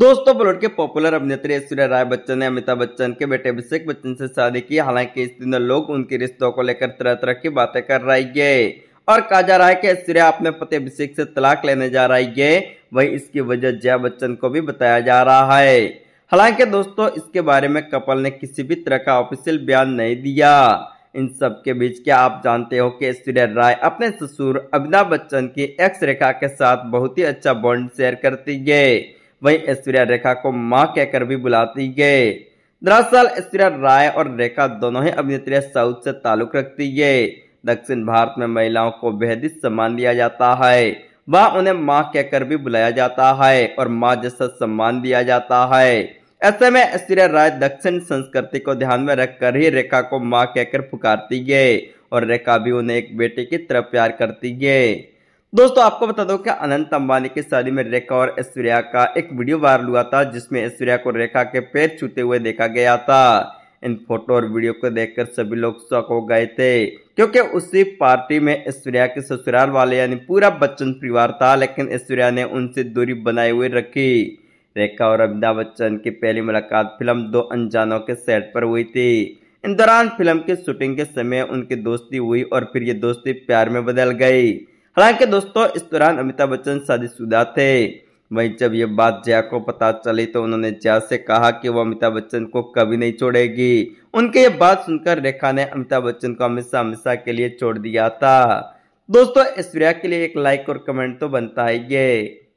दोस्तों बॉलीवुड के पॉपुलर अभिनेत्री ऐश्वर्या राय बच्चन ने अमिताभ बच्चन के बेटे अभिषेक बच्चन से शादी की हालांकि इस दिन लोग उनके रिश्तों को लेकर तरह तरह की बातें कर रही है और कहा जा रहा है कि ऐश्वर्या अपने पति अभिषेक से तलाक लेने जा रही है वही इसकी वजह जया बच्चन को भी बताया जा रहा है हालांकि दोस्तों इसके बारे में कपल ने किसी भी तरह का ऑफिशियल बयान नहीं दिया इन सब के बीच क्या आप जानते हो कि ऐश्वर्या राय अपने ससुर अमिताभ बच्चन की एक्स रेखा के साथ बहुत ही अच्छा बॉन्ड शेयर करती है वहीं ऐश्वर्या रेखा को माँ कहकर भी बुलाती है दरअसल ऐश्वर्या राय और रेखा दोनों ही अभिनेत्री साउथ से ताल्लुक रखती है दक्षिण भारत में महिलाओं को बेहद सम्मान दिया जाता है वह उन्हें माँ कहकर भी बुलाया जाता है और माँ जैसा सम्मान दिया जाता है ऐसे में ऐश्वर्या राय दक्षिण संस्कृति को ध्यान में रखकर ही रेखा को माँ कहकर पुकारती है और रेखा भी उन्हें एक बेटे की तरह प्यार करती है दोस्तों आपको बता दो कि अनंत अंबानी की शादी में रेखा और ऐश्वर्या का एक वीडियो वायरल हुआ था जिसमें ऐश्वर्या को रेखा के पैर छूते हुए देखा गया था इन फोटो और वीडियो को देखकर सभी लोग शौक हो गए थे क्योंकि उसी पार्टी में ऐश्वर्या के ससुराल वाले यानी पूरा बच्चन परिवार था लेकिन ऐश्वर्या ने उनसे दूरी बनाए हुए रखी रेखा और अमिताभ बच्चन की पहली मुलाकात फिल्म दो अनजानों के सेट पर हुई थी इन दौरान फिल्म की शूटिंग के समय उनकी दोस्ती हुई और फिर ये दोस्ती प्यार में बदल गई हालांकि दोस्तों इस दौरान अमिताभ बच्चन शादीशुदा थे वहीं जब ये बात जया को पता चली तो उन्होंने जया से कहा कि वो अमिताभ बच्चन को कभी नहीं छोड़ेगी उनके ये बात सुनकर रेखा ने अमिताभ बच्चन को हमेशा हमेशा के लिए छोड़ दिया था दोस्तों इस वीडियो के लिए एक लाइक और कमेंट तो बनता है ये